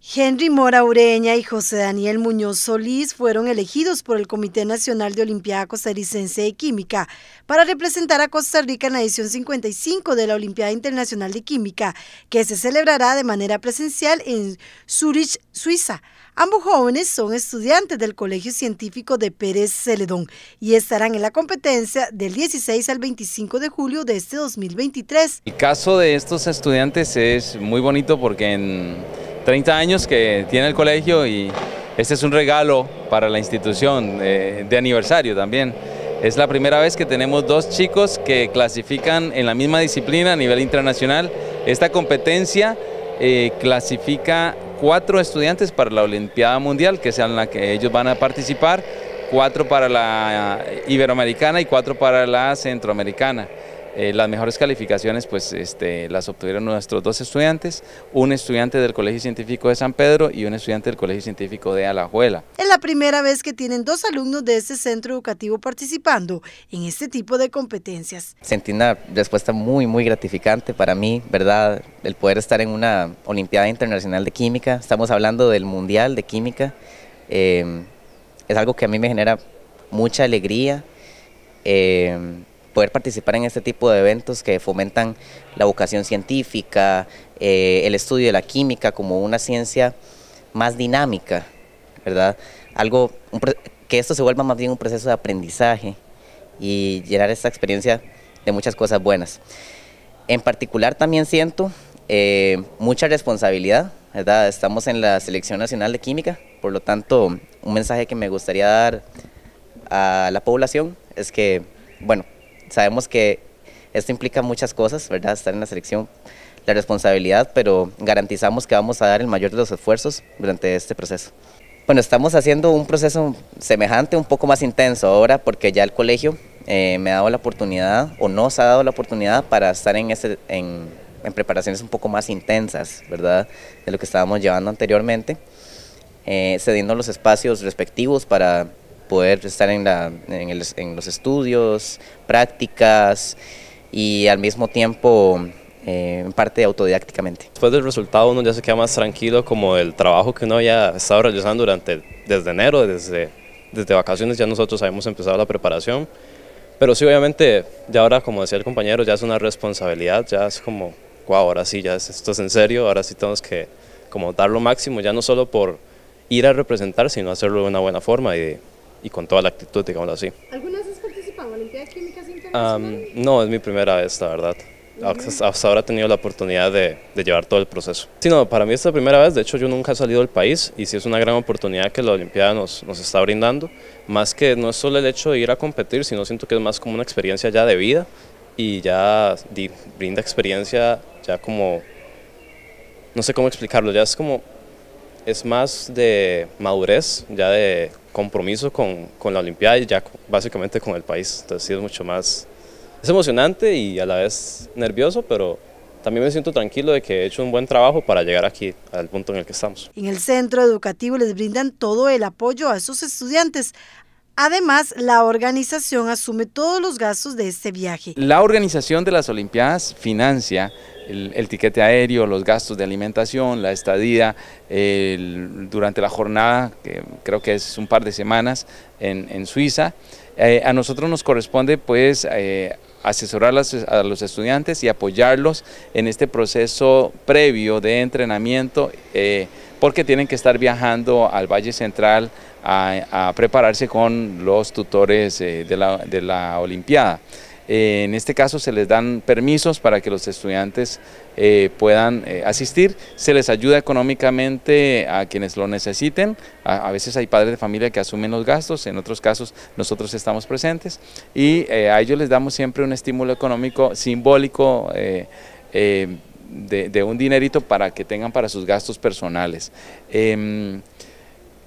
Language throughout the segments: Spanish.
Henry Mora Ureña y José Daniel Muñoz Solís fueron elegidos por el Comité Nacional de Olimpiada Costarricense de Química para representar a Costa Rica en la edición 55 de la Olimpiada Internacional de Química, que se celebrará de manera presencial en Zurich, Suiza. Ambos jóvenes son estudiantes del Colegio Científico de Pérez Celedón y estarán en la competencia del 16 al 25 de julio de este 2023. El caso de estos estudiantes es muy bonito porque en 30 años que tiene el colegio y este es un regalo para la institución eh, de aniversario también. Es la primera vez que tenemos dos chicos que clasifican en la misma disciplina a nivel internacional. Esta competencia eh, clasifica cuatro estudiantes para la Olimpiada Mundial, que es en la que ellos van a participar, cuatro para la Iberoamericana y cuatro para la Centroamericana. Eh, las mejores calificaciones pues, este, las obtuvieron nuestros dos estudiantes, un estudiante del Colegio Científico de San Pedro y un estudiante del Colegio Científico de Alajuela. Es la primera vez que tienen dos alumnos de este centro educativo participando en este tipo de competencias. Sentí una respuesta muy, muy gratificante para mí, ¿verdad? El poder estar en una Olimpiada Internacional de Química, estamos hablando del Mundial de Química, eh, es algo que a mí me genera mucha alegría. Eh, poder participar en este tipo de eventos que fomentan la vocación científica, eh, el estudio de la química como una ciencia más dinámica, ¿verdad? Algo, que esto se vuelva más bien un proceso de aprendizaje y llenar esta experiencia de muchas cosas buenas. En particular también siento eh, mucha responsabilidad, ¿verdad? Estamos en la Selección Nacional de Química, por lo tanto, un mensaje que me gustaría dar a la población es que, bueno, sabemos que esto implica muchas cosas, ¿verdad? Estar en la selección, la responsabilidad, pero garantizamos que vamos a dar el mayor de los esfuerzos durante este proceso. Bueno, estamos haciendo un proceso semejante, un poco más intenso ahora, porque ya el colegio eh, me ha dado la oportunidad, o nos ha dado la oportunidad para estar en, este, en, preparaciones un poco más intensas, ¿verdad? De lo que estábamos llevando anteriormente, eh, cediendo los espacios respectivos para poder estar en, la, en, los estudios, prácticas y al mismo tiempo eh, en parte autodidácticamente. Después del resultado uno ya se queda más tranquilo como el trabajo que uno había estado realizando durante, desde enero, desde, desde vacaciones ya nosotros habíamos empezado la preparación, pero sí obviamente ya ahora como decía el compañero ya es una responsabilidad, ya es como wow, ahora sí, ya esto es en serio, ahora sí tenemos que como dar lo máximo, ya no solo por ir a representar, sino hacerlo de una buena forma y y con toda la actitud, digámoslo así. ¿Alguna vez has participado en Olimpiadas Químicas Internacionales? no, es mi primera vez, la verdad. Hasta, ahora he tenido la oportunidad de, llevar todo el proceso. Sí, no, para mí es la primera vez, de hecho yo nunca he salido del país y sí es una gran oportunidad que la Olimpiada nos, está brindando, más que no es solo el hecho de ir a competir, sino siento que es más como una experiencia ya de vida y ya brinda experiencia ya como, no sé cómo explicarlo, ya es como, es más de madurez, ya de compromiso con, la Olimpiada y ya básicamente con el país. Entonces mucho más es emocionante y a la vez nervioso, pero también me siento tranquilo de que he hecho un buen trabajo para llegar aquí, al punto en el que estamos. En el centro educativo les brindan todo el apoyo a sus estudiantes, Además, la organización asume todos los gastos de este viaje. La organización de las Olimpiadas financia el, el tiquete aéreo, los gastos de alimentación, la estadía durante la jornada, que creo que es un par de semanas en, Suiza. Eh, a nosotros nos corresponde pues eh, asesorar a los estudiantes y apoyarlos en este proceso previo de entrenamiento. Eh, porque tienen que estar viajando al Valle Central a, prepararse con los tutores eh, de, la, Olimpiada. Eh, en este caso se les dan permisos para que los estudiantes eh, puedan asistir, se les ayuda económicamente a quienes lo necesiten, a, veces hay padres de familia que asumen los gastos, en otros casos nosotros estamos presentes y a ellos les damos siempre un estímulo económico simbólico de, un dinerito para que tengan para sus gastos personales. Em,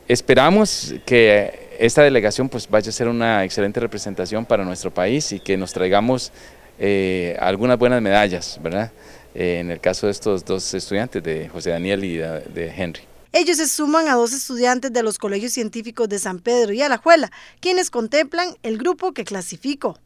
esperamos que esta delegación pues vaya a ser una excelente representación para nuestro país y que nos traigamos eh, algunas buenas medallas, ¿verdad? Eh, en el caso de estos dos estudiantes, de José Daniel y de Henry. Ellos se suman a dos estudiantes de los colegios científicos de San Pedro y Alajuela, quienes contemplan el grupo que clasificó.